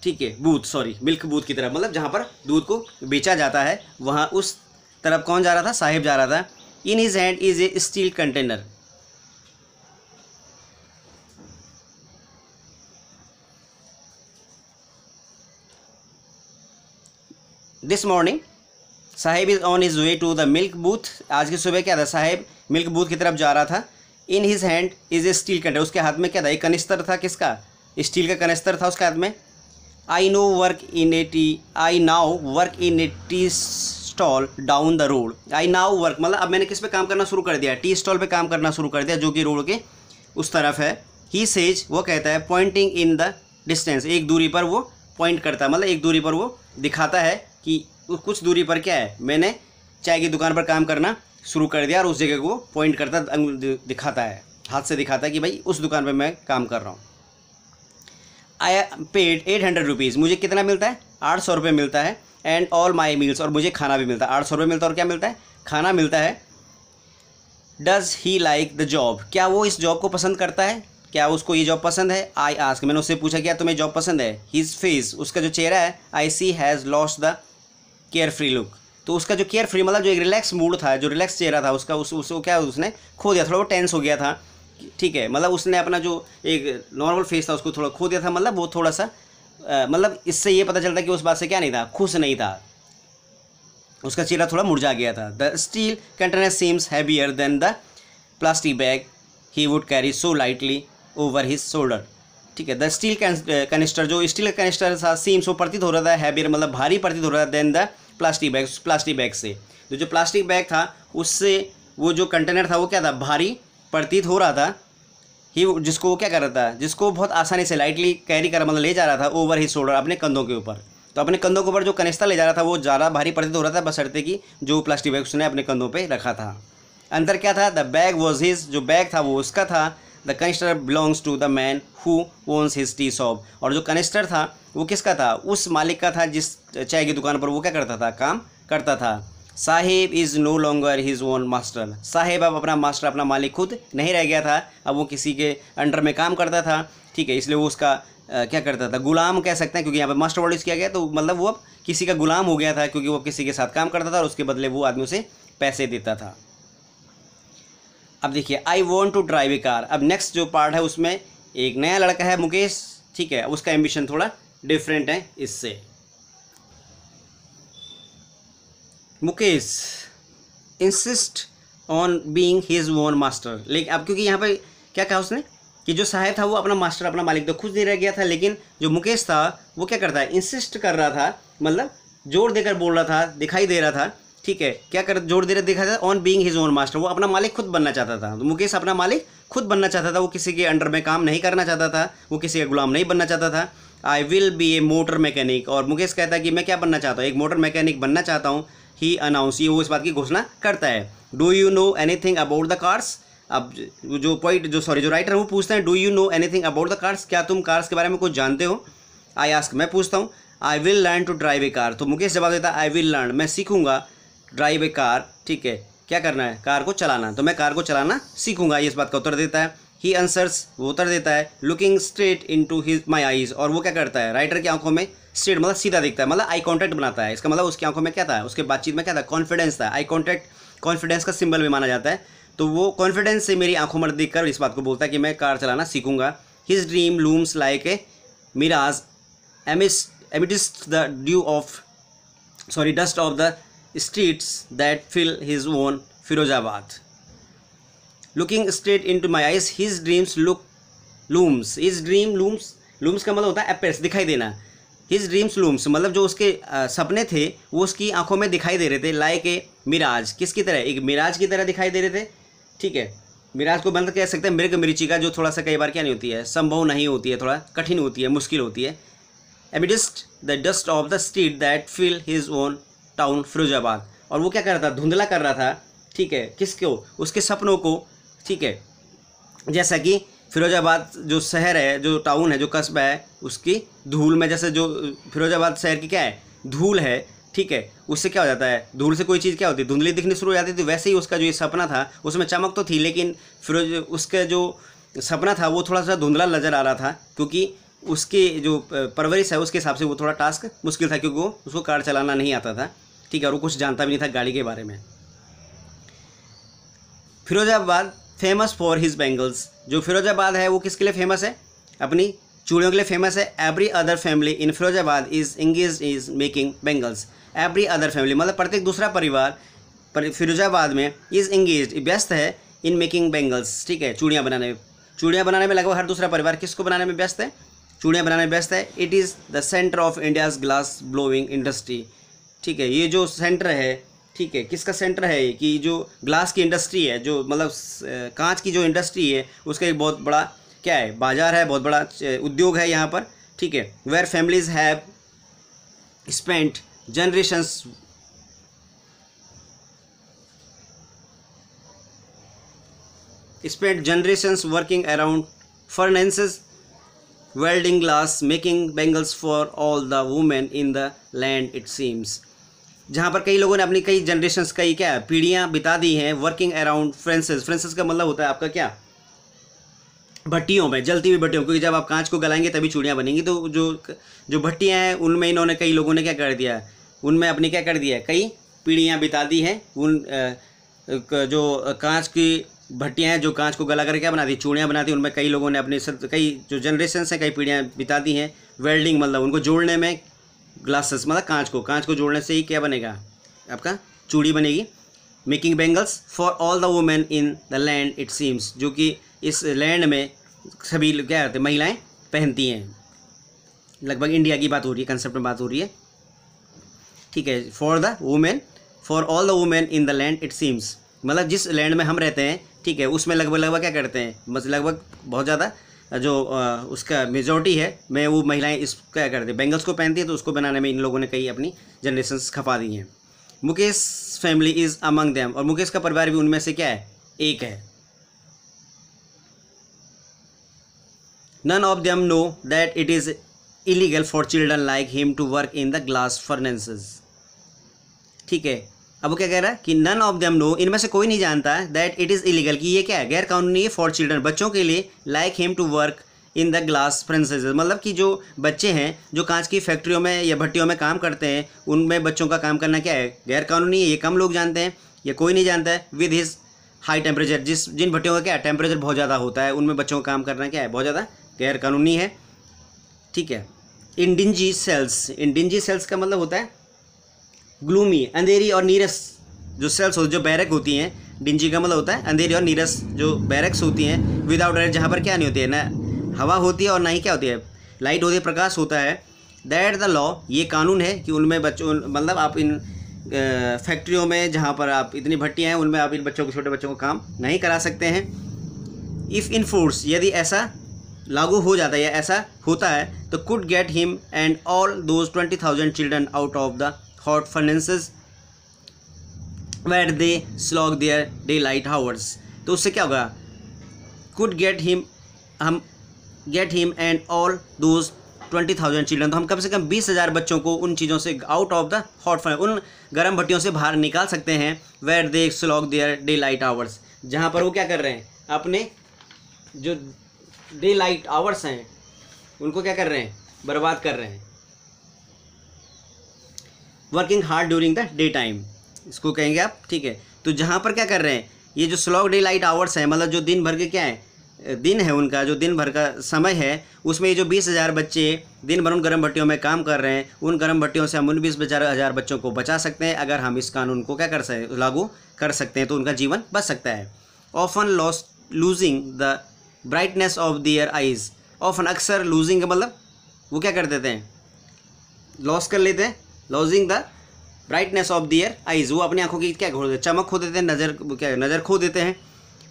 ठीक है बूथ सॉरी मिल्क बूथ की तरफ मतलब जहाँ पर दूध को बेचा जाता है वहाँ उस तरफ कौन जा रहा था साहिब जा रहा था in his hand is a steel container this morning Sahib is on his way to the milk booth आज की सुबह क्या था साहेब मिल्क बूथ की तरफ जा रहा था in his hand is a steel container उसके हाथ में क्या था एक कनिस्तर था किसका स्टील का कनेस्तर था उसके हाथ में I no work in a tea I now work in a tea stall down the road I now work मतलब अब मैंने किस पे काम करना शुरू कर दिया टी स्टॉल पे काम करना शुरू कर दिया जो कि रोड के उस तरफ है ही सेज वो कहता है पॉइंटिंग इन द डिस्टेंस एक दूरी पर वो पॉइंट करता है मतलब एक दूरी पर वो दिखाता है कि कुछ दूरी पर क्या है मैंने चाय की दुकान पर काम करना शुरू कर दिया और उस जगह को पॉइंट करता दिखाता है हाथ से दिखाता है कि भाई उस दुकान पर मैं काम कर रहा हूँ I paid eight hundred rupees मुझे कितना मिलता है आठ सौ रुपये मिलता है एंड ऑल माई मील्स और मुझे खाना भी मिलता है आठ सौ रुपये मिलता है और क्या मिलता है खाना मिलता है does he like the job क्या वो इस जॉब को पसंद करता है क्या उसको ये जॉब पसंद है आई आस्क मैंने उससे पूछा क्या तुम्हें जॉब पसंद है हीज़ फेस उसका जो चेहरा है I see has lost the carefree look तो उसका जो केयर फ्री मतलब जो एक रिलैक्स मूड था जो रिलैक्स चेहरा था उसका उस उसको क्या उसने खो दिया थोड़ा वो टेंस हो गया था ठीक है मतलब उसने अपना जो एक नॉर्मल फेस था उसको थोड़ा खो दिया था मतलब वो थोड़ा सा मतलब इससे ये पता चलता कि उस बात से क्या नहीं था खुश नहीं था उसका चेहरा थोड़ा मुरझा गया था the steel container seems heavier than the plastic bag he would carry so lightly over his shoulder ठीक है द स्टील कैनिस्टर जो स्टील का कैनिस्टर था सीम्स वो प्रतीत हो रहा था हैवियर मतलब भारी प्रतीत हो रहा था than the plastic bag plastic bag से तो जो प्लास्टिक बैग था उससे वो जो कंटेनर था वो क्या था भारी प्रतीत हो रहा था ही जिसको वो क्या कर रहा था जिसको बहुत आसानी से लाइटली कैरी कर मतलब ले जा रहा था ओवर ही शोल्डर अपने कंधों के ऊपर तो अपने कंधों के ऊपर जो कनिस्ता ले जा रहा था वो ज़्यादा भारी प्रतीत हो रहा था बसरते कि जो प्लास्टिक बैग उसने अपने कंधों पर रखा था अंतर क्या था द बैग वॉज हिज जो बैग था वो उसका था the canister belongs to the man who owns his tea shop और जो कनिस्टर था वो किसका था उस मालिक का था जिस चाय की दुकान पर वो क्या करता था काम करता था Sahib is no longer his own master Sahib अब अपना मास्टर अपना मालिक खुद नहीं रह गया था अब वो किसी के अंडर में काम करता था ठीक है इसलिए वो उसका आ, क्या करता था गुलाम कह सकते हैं क्योंकि यहाँ पर मास्टर वर्ड यूज़ किया गया तो मतलब वो अब किसी का गुलाम हो गया था क्योंकि वो अब किसी के साथ काम करता था और उसके बदले वो आदमी उसे पैसे देता था अब देखिए I want to drive a car अब नेक्स्ट जो पार्ट है उसमें एक नया लड़का है मुकेश ठीक है उसका एम्बिशन थोड़ा डिफरेंट है इससे Mukesh insist on being his own master लेकिन अब क्योंकि यहाँ पर क्या कहा उसने कि जो सहाय था वो अपना मास्टर अपना मालिक तो खुद नहीं रह गया था लेकिन जो मुकेश था वो क्या करता है इंसिस्ट कर रहा था मतलब जोर देकर बोल रहा था दिखाई दे रहा था ठीक है क्या कर जोर दे रहा देखा था on being his own master वो अपना मालिक खुद बनना चाहता था तो मुकेश अपना मालिक खुद बनना चाहता था वो किसी के अंडर में काम नहीं करना चाहता था वो किसी का गुलाम नहीं बनना चाहता था I will be a motor mechanic और मुकेश कहता है कि मैं क्या बनना चाहता हूँ एक मोटर मैकेनिक बनना चाहता हूँ ही अनाउंस ये वो इस बात की घोषणा करता है do you know anything about the cars अब जो पॉइंट जो सॉरी जो राइटर है वो पूछते हैं do you know anything about the cars क्या तुम कार्स के बारे में कुछ जानते हो आई आस्क मैं पूछता हूँ I will learn to drive a car तो मुकेश जवाब देता है आई विल लर्न मैं सीखूंगा ड्राइव ए कार ठीक है क्या करना है कार को चलाना तो मैं कार को चलाना सीखूंगा ये इस बात का उत्तर देता है ही आंसर्स वो उत्तर देता है looking straight into his my eyes और वो क्या करता है राइटर की आंखों में स्टेट मतलब सीधा दिखता है मतलब आई कॉन्टैक्ट बनाता है इसका मतलब उसकी आंखों में क्या था उसके बातचीत में क्या था कॉन्फिडेंस था आई कॉन्टैक्ट कॉन्फिडेंस का सिंबल भी माना जाता है तो वो कॉन्फिडेंस से मेरी आंखों में देख कर इस बात को बोलता है कि मैं कार चलाना सीखूंगा his dream looms like a mirage amid amidst the dew of sorry dust of the streets that fill his own Firozabad looking straight into my eyes his dreams look looms his dream looms looms का मतलब होता है Apis दिखाई देना his dreams looms मतलब जो उसके सपने थे वो उसकी आंखों में दिखाई दे रहे थे लाइक ए मिराज किसकी तरह एक मिराज की तरह दिखाई दे रहे थे ठीक है मिराज को बंद कह सकते हैं मृग का जो थोड़ा सा कई बार क्या नहीं होती है संभव नहीं होती है थोड़ा कठिन होती है मुश्किल होती है amidst the dust of the street that fill his own town Firozabad और वो क्या कर रहा था धुंधला कर रहा था ठीक है किसको उसके सपनों को ठीक है जैसा कि फिरोजाबाद जो शहर है जो टाउन है जो कस्बा है उसकी धूल में जैसे जो फिरोजाबाद शहर की क्या है धूल है ठीक है उससे क्या हो जाता है धूल से कोई चीज़ क्या होती है धुंधली दिखनी शुरू हो जाती थी वैसे ही उसका जो ये सपना था उसमें चमक तो थी लेकिन फिरोज उसका जो सपना था वो थोड़ा सा धुंधला नज़र आ रहा था क्योंकि उसकी जो परवरिश है उसके हिसाब से वो थोड़ा टास्क मुश्किल था क्योंकि वो उसको कार चलाना नहीं आता था ठीक है और वो कुछ जानता भी नहीं था गाड़ी के बारे में Firozabad famous for his bangles जो फिरोजाबाद है वो किसके लिए फेमस है अपनी चूड़ियों के लिए फेमस है every other family in Firozabad is engage is making bangles every other family मतलब प्रत्येक दूसरा परिवार पर फिरोजाबाद में इज़ इंगेज व्यस्त है इन मेकिंग बेंगल्स ठीक है चूड़ियाँ बनाने में चूड़ियाँ बनाने में लगभग हर दूसरा परिवार किसको बनाने में व्यस्त है चूड़ियाँ बनाने में व्यस्त है it is the centre of India's glass blowing industry ठीक है ये जो सेंटर है ठीक है किसका सेंटर है ये कि जो ग्लास की इंडस्ट्री है जो मतलब कांच की जो इंडस्ट्री है उसका एक बहुत बड़ा क्या है बाजार है बहुत बड़ा उद्योग है यहाँ पर ठीक है where families have spent generation spent generations working around furnaces welding glass making bangles for all the women in the land it seems जहाँ पर कई लोगों ने अपनी कई जनरेशन कई क्या पीढ़ियाँ बिता दी हैं वर्किंग अराउंड फ्रेंसेस फ्रेंसेस का मतलब होता है आपका क्या भट्टियों में जलती हुई भट्टियों क्योंकि जब आप कांच को गलाएंगे तभी चूड़ियाँ बनेंगी तो जो जो भट्टियाँ हैं उनमें इन्होंने कई लोगों ने क्या कर दिया है उनमें अपने क्या कर दिया है कई पीढ़ियाँ बिता दी हैं उन जो कांच की भट्टियाँ हैं जो कांच को गला करके क्या बना दी चूड़ियाँ बना दी उनमें कई लोगों ने अपने कई जो जनरेशन हैं कई पीढ़ियाँ बिता दी हैं वेल्डिंग मतलब उनको जोड़ने में ग्लासेस मतलब कांच को कांच को जोड़ने से ही क्या बनेगा आपका चूड़ी बनेगी making bangles for all the women in the land it seems जो कि इस लैंड में सभी क्या करते महिलाएँ पहनती हैं लगभग इंडिया की बात हो रही है कंसेप्ट में बात हो रही है ठीक है for the women for all the women in the land it seems मतलब जिस लैंड में हम रहते हैं ठीक है उसमें लगभग लगभग क्या करते हैं मतलब लगभग बहुत ज़्यादा जो उसका मेजोरिटी है मैं वो महिलाएं इस क्या करती बेंगल्स को पहनती है तो उसको बनाने में इन लोगों ने कई अपनी जनरेशन खपा दी हैं Mukesh family is among them और मुकेश का परिवार भी उनमें से क्या है एक है none of them know that it is illegal for children like him to work in the glass furnaces ठीक है अब वो क्या कह रहा है कि नन ऑफ देम नो इनमें से कोई नहीं जानता दैट इट इज़ इलीगल कि ये क्या है गैर कानूनी है फॉर चिल्ड्रन बच्चों के लिए like him to work in the glass furnaces मतलब कि जो बच्चे हैं जो कांच की फैक्ट्रियों में या भट्टियों में काम करते हैं उनमें बच्चों का काम करना क्या है गैर कानूनी है ये कम लोग जानते हैं या कोई नहीं जानता है विद हिज हाई टेम्परेचर जिस जिन भट्टियों का क्या है टेम्परेचर बहुत ज़्यादा होता है उनमें बच्चों का काम करना क्या है बहुत ज़्यादा गैर कानूनी है ठीक है इंडिंजी सेल्स इंडिंजी सेल्स का मतलब होता है ग्लूमी अंधेरी और नीरस जो सेल्स होती जो बैरक होती हैं डिंजी का मतलब होता है अंधेरी और नीरस जो बैरक्स होती हैं विदाउट लाइट जहाँ पर क्या नहीं होती है ना हवा होती है और ना ही क्या होती है लाइट होती है प्रकाश होता है दैट द लॉ ये कानून है कि उनमें बच्चों मतलब आप इन फैक्ट्रियों में जहाँ पर आप इतनी भट्टियाँ हैं उनमें आप इन बच्चों को छोटे बच्चों को काम नहीं करा सकते हैं इफ़ इन फोर्स यदि ऐसा लागू हो जाता है या ऐसा होता है तो could get him and all those twenty thousand children out of the hot furnaces where they slog their daylight hours तो उससे क्या होगा could get him हम get him and all those twenty thousand children तो हम कम से कम बीस हज़ार बच्चों को उन चीज़ों से out of the hot fire उन गर्म भट्टियों से बाहर निकाल सकते हैं where they slog their daylight hours जहाँ पर वो क्या कर रहे हैं अपने जो डे लाइट आवर्स हैं उनको क्या कर रहे हैं बर्बाद कर रहे हैं working hard during the day time इसको कहेंगे आप ठीक है तो जहाँ पर क्या कर रहे हैं ये जो स्लॉग डे लाइट आवर्स है मतलब जो दिन भर के क्या है दिन है उनका जो दिन भर का समय है उसमें ये जो बीस हज़ार बच्चे दिन भर उन गर्म भट्टियों में काम कर रहे हैं उन गर्म भट्टियों से हम उन बीस हज़ार बच्चों को बचा सकते हैं अगर हम इस कानून को क्या कर सकें लागू कर सकते हैं तो उनका जीवन बच सकता है often loss losing the brightness of their eyes often अक्सर लूजिंग मतलब वो क्या कर देते हैं लॉस कर लेते हैं losing the brightness of their eyes वो अपनी आंखों की क्या खो देते चमक खो देते हैं नज़र क्या नज़र खो देते हैं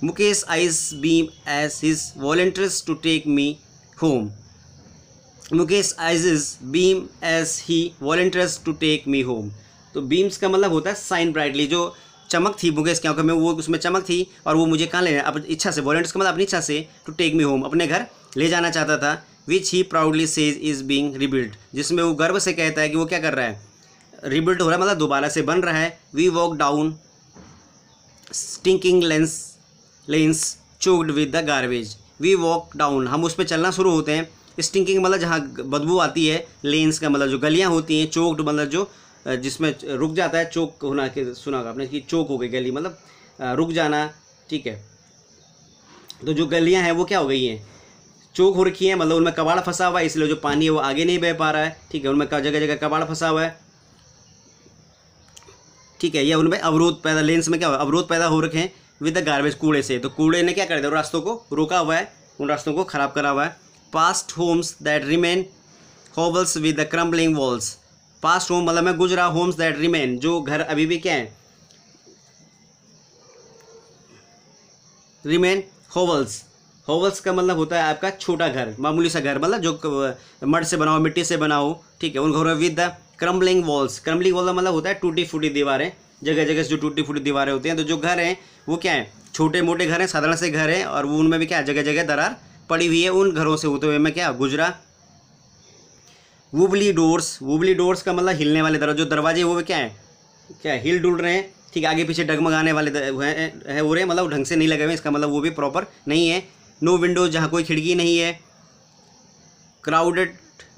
Mukesh eyes beam as his volunteers to take me home Mukesh eyes is beam as he volunteers to take me home तो बीम्स का मतलब होता है साइन ब्राइटली जो चमक थी मुकेश क्या मैं वो उसमें चमक थी और वो मुझे कहाँ ले अपनी इच्छा से वॉल्टियर्स का मतलब अपनी इच्छा से टू टेक मी होम अपने घर ले जाना चाहता था which he proudly says is being rebuild जिसमें वो गर्व से कहता है कि वो क्या कर रहा है रिबिल्ट हो रहा है मतलब दोबारा से बन रहा है we walk down stinking lanes lanes choked with the garbage we walk down हम उस पर चलना शुरू होते हैं स्टिंकिंग मतलब जहाँ बदबू आती है लेंस का मतलब जो गलियाँ होती हैं चोक्ड मतलब जो जिसमें रुक जाता है चौक होना के सुना होगा आपने कि चौक हो गई गली मतलब रुक जाना ठीक है तो जो गलियाँ हैं वो क्या हो गई हैं चोक हो रखी हैं मतलब उनमें कबाड़ फंसा हुआ है इसलिए जो पानी है वो आगे नहीं बह पा रहा है ठीक है उनमें जगह जगह कबाड़ फंसा हुआ है ठीक है या उनमें अवरोध पैदा लेंस में क्या हुआ अवरोध पैदा हो रखे हैं विद द गार्बेज कूड़े से तो कूड़े ने क्या कर दिया रास्तों को रोका हुआ है उन रास्तों को खराब करा हुआ है past homes that remain hovels with the crumbling walls past home मतलब मैं गुजरा होम्स दैट रिमेन जो घर अभी भी क्या है रिमेन होवल्स होवल्स का मतलब होता है आपका छोटा घर मामूली सा घर मतलब जो मड से बना हो मिट्टी से बना हो ठीक है उन घरों with the crumbling walls crumbling wall का मतलब होता है टूटी फूटी दीवारें जगह जगह से जो टूटी फूटी दीवारें होती हैं तो जो घर हैं वो क्या है छोटे मोटे घर हैं साधारण से घर हैं और वो उनमें भी क्या जगह जगह दरार पड़ी हुई है उन घरों से होते हुए मैं क्या गुजरा वुबली डोर्स वुबली डोर्स का मतलब हिलने वाले दरवाजे जो दरवाजे वो क्या है क्या हिल डुल रहे हैं ठीक है आगे पीछे डगमगाने वाले हैं हो रहे हैं मतलब ढंग से नहीं लगे हुए इसका मतलब वो भी प्रॉपर नहीं है नो विंडोज जहाँ कोई खिड़की नहीं है crowded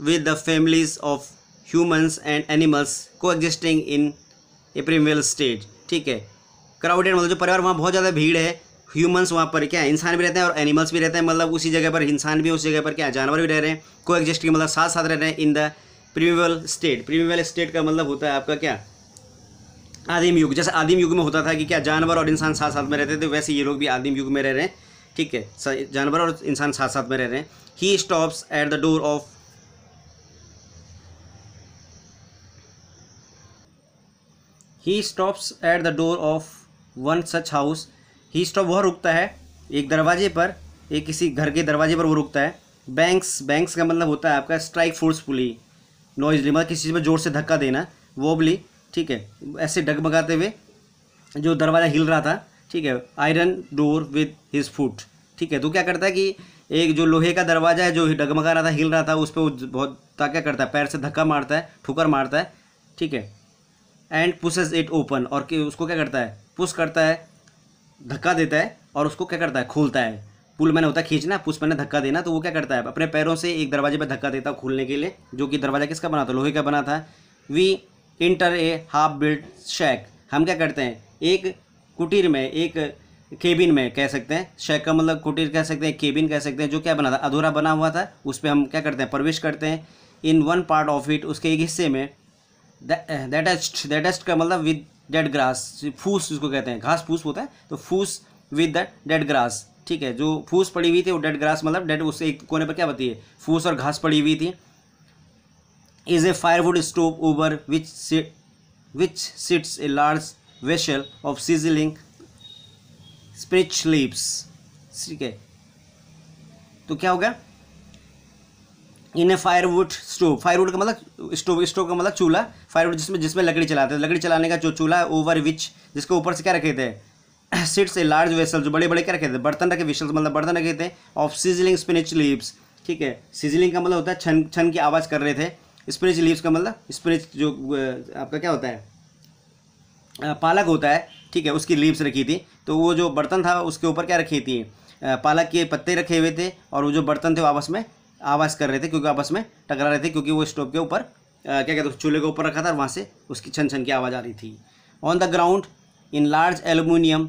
with the families of humans and animals coexisting in a primeval state ठीक है क्राउडेड मतलब जो परिवार वहाँ बहुत ज़्यादा भीड़ है ह्यूमंस वहाँ पर क्या इंसान भी रहते हैं और एनिमल्स भी रहते हैं मतलब उसी जगह पर इंसान भी उस जगह पर क्या जानवर भी रह रहे हैं को एग्जिस्ट मतलब साथ साथ रह रहे हैं in the primeval state primeval state का मतलब होता है आपका क्या आदिम युग जैसे आदिम युग में होता था कि क्या जानवर और इंसान साथ साथ में रहते थे वैसे ये लोग भी आदिम युग में रह रहे हैं ठीक है जानवर और इंसान साथ साथ में रह रहे हैं he stops at the door of he stops at the door of one such house he stop वह रुकता है एक दरवाजे पर एक किसी घर के दरवाजे पर वो रुकता है बैंक्स बैंक्स का मतलब होता है आपका स्ट्राइक फोर्सफुली नॉइजली मतलब किसी चीज़ पर जोर से धक्का देना वोबली ठीक है ऐसे डगमगाते हुए जो दरवाज़ा हिल रहा था ठीक है iron door with his foot ठीक है तो क्या करता है कि एक जो लोहे का दरवाज़ा है जो डगमगा रहा था हिल रहा था उस पर वो बहुत क्या करता है पैर से धक्का मारता है ठुकर मारता है ठीक है एंड पुसेज इट ओपन और उसको क्या करता है पुश करता है धक्का देता है और उसको क्या करता है खोलता है पुल मैंने होता है खींचना पुश मैंने धक्का देना तो वो क्या करता है अपने पैरों से एक दरवाजे पर धक्का देता है खोलने के लिए जो कि दरवाज़ा किसका बना था लोहे का बना था we enter a half build shack हम क्या करते हैं एक कुटीर में एक केबिन में कह सकते हैं शेक का मतलब कुटीर कह सकते हैं केबिन कह सकते हैं जो क्या बना था अधूरा बना हुआ था उस पर हम क्या करते हैं प्रवेश करते हैं in one part of it उसके एक हिस्से में दैट एस्ट का मतलब विद डेड ग्रास फूस जिसको कहते हैं घास फूस होता है तो फूस विद दैट डेड ग्रास ठीक है जो फूस पड़ी हुई थी वो डेड ग्रास मतलब डेड उससे एक कोने पर क्या बताती है फूस और घास पड़ी हुई थी is a firewood stove over which sit which sits a large vessel of sizzling spinach leaves ठीक है तो क्या हो गया इन फायरवुड स्टोव फायरवुड का मतलब स्टोव स्टोव का मतलब चूल्हा फायरवुड जिसमें जिसमें लकड़ी चलाते हैं लकड़ी चलाने का जो चूल्हा है ओवर विच जिसके ऊपर से क्या रखे थे सिट्स से लार्ज वेसल जो बड़े बड़े क्या रखे थे बर्तन रखे वेसल मतलब बर्तन रखे थे ऑफ सीजलिंग स्पिनिच लीव्स ठीक है सीजलिंग का मतलब होता है छन छन की आवाज़ कर रहे थे स्पिनिच लीव्स का मतलब स्पिनिच जो आपका क्या होता है पालक होता है ठीक है उसकी लीव्स रखी थी तो वो जो बर्तन था उसके ऊपर क्या रखी थी पालक के पत्ते रखे हुए थे और वो जो बर्तन थे वो आपस में आवाज़ कर रहे थे क्योंकि आपस में टकरा रहे थे क्योंकि वो स्टोव के ऊपर क्या कहते हैं चूल्हे के ऊपर रखा था और वहाँ से उसकी छन छन की आवाज़ आ रही थी on the ground in large aluminium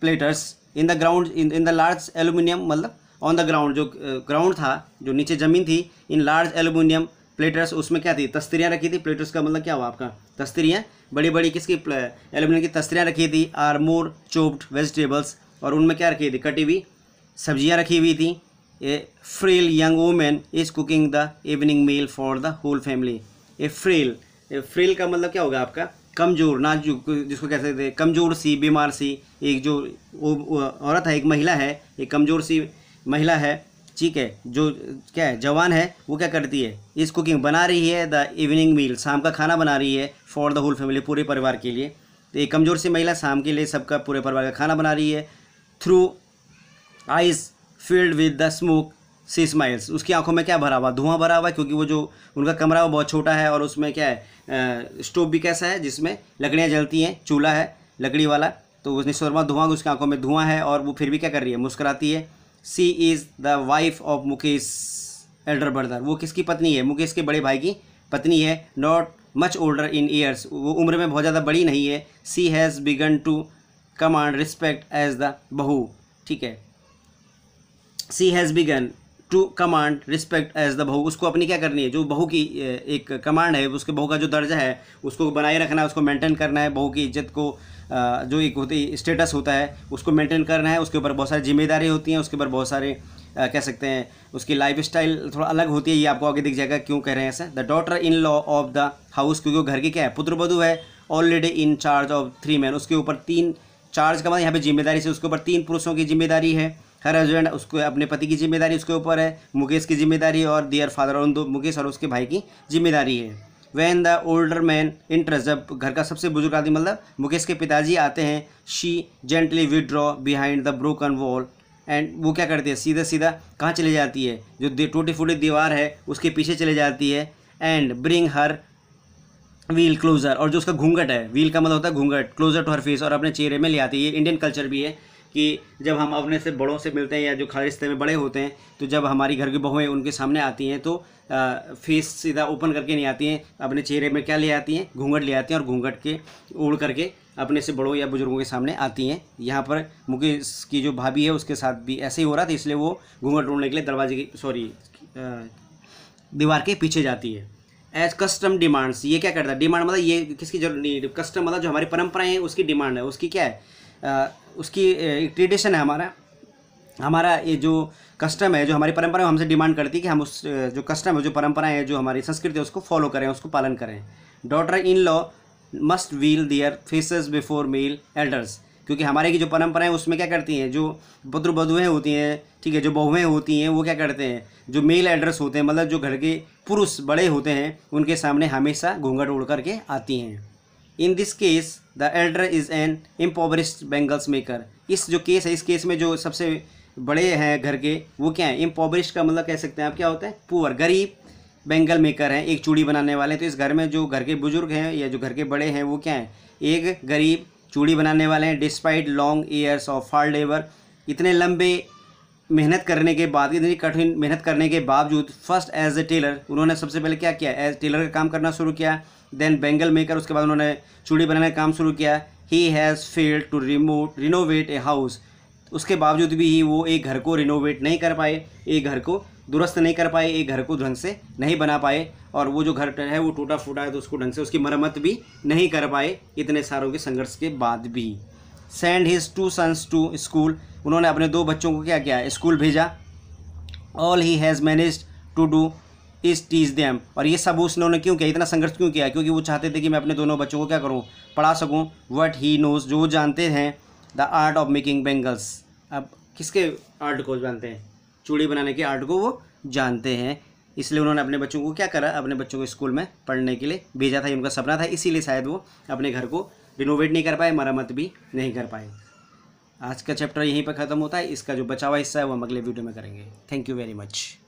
platters in the ground in the large aluminium मतलब ऑन द ग्राउंड जो ग्राउंड था जो नीचे ज़मीन थी इन लार्ज एलुमिनियम प्लेटर्स उसमें क्या थी तस्तरियाँ रखी थी प्लेटर्स का मतलब क्या हुआ आपका तस्तरियाँ बड़ी बड़ी किसकी एलुमिनियम की तस्तरियाँ रखी थी आर मोर चोप्ड वेजिटेबल्स और उनमें क्या रखी थी कटी हुई सब्जियाँ रखी हुई थी A frail young woman is cooking the evening meal for the whole family. A frail a frail का मतलब क्या होगा आपका कमज़ोर जो जिसको कह सकते हैं कमज़ोर सी बीमार सी एक जो औरत है एक महिला है एक कमज़ोर सी महिला है ठीक है जो क्या है जवान है वो क्या करती है इस कुकिंग बना रही है द इवनिंग मील शाम का खाना बना रही है फॉर द होल फैमिली पूरे परिवार के लिए तो एक कमज़ोर सी महिला शाम के लिए सबका पूरे परिवार का खाना बना रही है through eyes filled with the smoke she smiles उसकी आंखों में क्या भरा हुआ धुआं भरा हुआ है क्योंकि वो जो उनका कमरा वो बहुत छोटा है और उसमें क्या है स्टोव भी कैसा है जिसमें लकड़ियाँ जलती हैं चूल्हा है लकड़ी वाला तो उसने शोरमा धुआं उसकी आंखों में धुआं है और वो फिर भी क्या कर रही है मुस्कुराती है she is the wife of Mukesh elder brother वो किसकी पत्नी है मुकेश के बड़े भाई की पत्नी है not much older in years वो उम्र में बहुत ज़्यादा बड़ी नहीं है she has begun to command respect as the bahu ठीक है she has begun to command respect as the bahu उसको अपनी क्या करनी है जो बहू की एक कमांड है उसके बहू का जो दर्जा है उसको बनाए रखना है उसको मेंटेन करना है बहू की इज्जत को जो एक होती स्टेटस होता है उसको मेंटेन करना है उसके ऊपर बहुत सारी जिम्मेदारी होती हैं उसके ऊपर बहुत सारे आ, कह सकते हैं उसकी लाइफ स्टाइल थोड़ा अलग होती है ये आपको आगे दिख जाएगा क्यों कह रहे हैं ऐसा the daughter in law of the house क्योंकि वो घर की क्या है पुत्र वधु है already in charge of three man उसके ऊपर तीन चार्ज का मतलब यहाँ पे जिम्मेदारी से उसके ऊपर तीन पुरुषों की जिम्मेदारी है हर हस्बैंड उसको अपने पति की जिम्मेदारी उसके ऊपर है मुकेश की जिम्मेदारी और दियर फादर और दो मुकेश और उसके भाई की जिम्मेदारी है when the older man enters जब घर का सबसे बुजुर्ग आदमी मतलब मुकेश के पिताजी आते हैं she gently withdraw behind the broken wall and वो क्या करती है सीधा सीधा कहाँ चली जाती है जो टूटी फूटी दीवार है उसके पीछे चले जाती है and bring her veil closer और जो उसका घूंघट है व्हील का मतलब होता है घूंघट क्लोजर टू हर फेस और अपने चेहरे में ले आती है ये इंडियन कल्चर भी है कि जब हम अपने से बड़ों से मिलते हैं या जो खाली रिश्ते में बड़े होते हैं तो जब हमारी घर की बहुएँ उनके सामने आती हैं तो फेस सीधा ओपन करके नहीं आती हैं अपने चेहरे में क्या ले आती हैं घूंघट ले आती हैं और घूंघट के उड़ करके अपने से बड़ों या बुज़ुर्गों के सामने आती हैं यहाँ पर मुकेश की जो भाभी है उसके साथ भी ऐसे ही हो रहा था इसलिए वो घूंघट उड़ने के लिए दरवाजे की सॉरी दीवार के पीछे जाती है एज कस्टम डिमांड्स ये क्या करता है डिमांड मतलब ये किसकी जरूरत नहीं कस्टम मतलब जो हमारी परंपराएं हैं उसकी डिमांड है उसकी क्या है उसकी ट्रेडिशन है हमारा हमारा ये जो कस्टम है जो हमारी परंपरा हमसे डिमांड करती है कि हम उस जो कस्टम है जो परंपरा है जो हमारी संस्कृति है उसको फॉलो करें उसको पालन करें daughter in law must veil their faces before male elders क्योंकि हमारे की जो परंपराएं उसमें क्या करती हैं जो पुत्र बधुएँ होती हैं ठीक है जो बहुएँ होती हैं वो क्या करते हैं जो मेल एल्डर्स होते हैं मतलब जो घर के पुरुष बड़े होते हैं उनके सामने हमेशा घूंघट उड़ करके आती हैं in this case the elder is an impoverished bangles maker इस जो केस है इस केस में जो सबसे बड़े हैं घर के वो क्या है इम्पोवरिस्ट का मतलब कह सकते हैं आप क्या होता है पुअर गरीब बेंगल मेकर हैं एक चूड़ी बनाने वाले तो इस घर में जो घर के बुजुर्ग हैं या जो घर के बड़े हैं वो क्या हैं एक गरीब चूड़ी बनाने वाले हैं despite long years of hard labour इतने लंबे मेहनत करने के बाद इतनी कठिन मेहनत करने के बावजूद फर्स्ट एज ए टेलर उन्होंने सबसे पहले क्या किया एज टेलर का काम करना शुरू किया देन बेंगल मेकर उसके बाद उन्होंने चूड़ी बनाने का काम शुरू किया he has failed to remote renovate a house उसके बावजूद भी ही वो एक घर को रिनोवेट नहीं कर पाए एक घर को दुरुस्त नहीं कर पाए एक घर को ढंग से नहीं बना पाए और वो जो घर है वो टूटा फूटा है तो उसको ढंग से उसकी मरम्मत भी नहीं कर पाए इतने सारों के संघर्ष के बाद भी send his two sons to school उन्होंने अपने दो बच्चों को क्या किया स्कूल भेजा all he has managed to do is teach them और ये सब उसने क्यों किया इतना संघर्ष क्यों किया क्योंकि वो चाहते थे कि मैं अपने दोनों बच्चों को क्या करूँ पढ़ा सकूँ वट ही नोज जो जानते हैं the art of making bangles अब किसके आर्ट को जानते हैं चूड़ी बनाने के आर्ट को वो जानते हैं इसलिए उन्होंने अपने बच्चों को क्या करा अपने बच्चों को स्कूल में पढ़ने के लिए भेजा था ये उनका सपना था इसीलिए शायद वो अपने घर को रिनोवेट नहीं कर पाए मरम्मत भी नहीं कर पाए आज का चैप्टर यहीं पर ख़त्म होता है इसका जो बचा हुआ हिस्सा है वो हम अगले वीडियो में करेंगे थैंक यू वेरी मच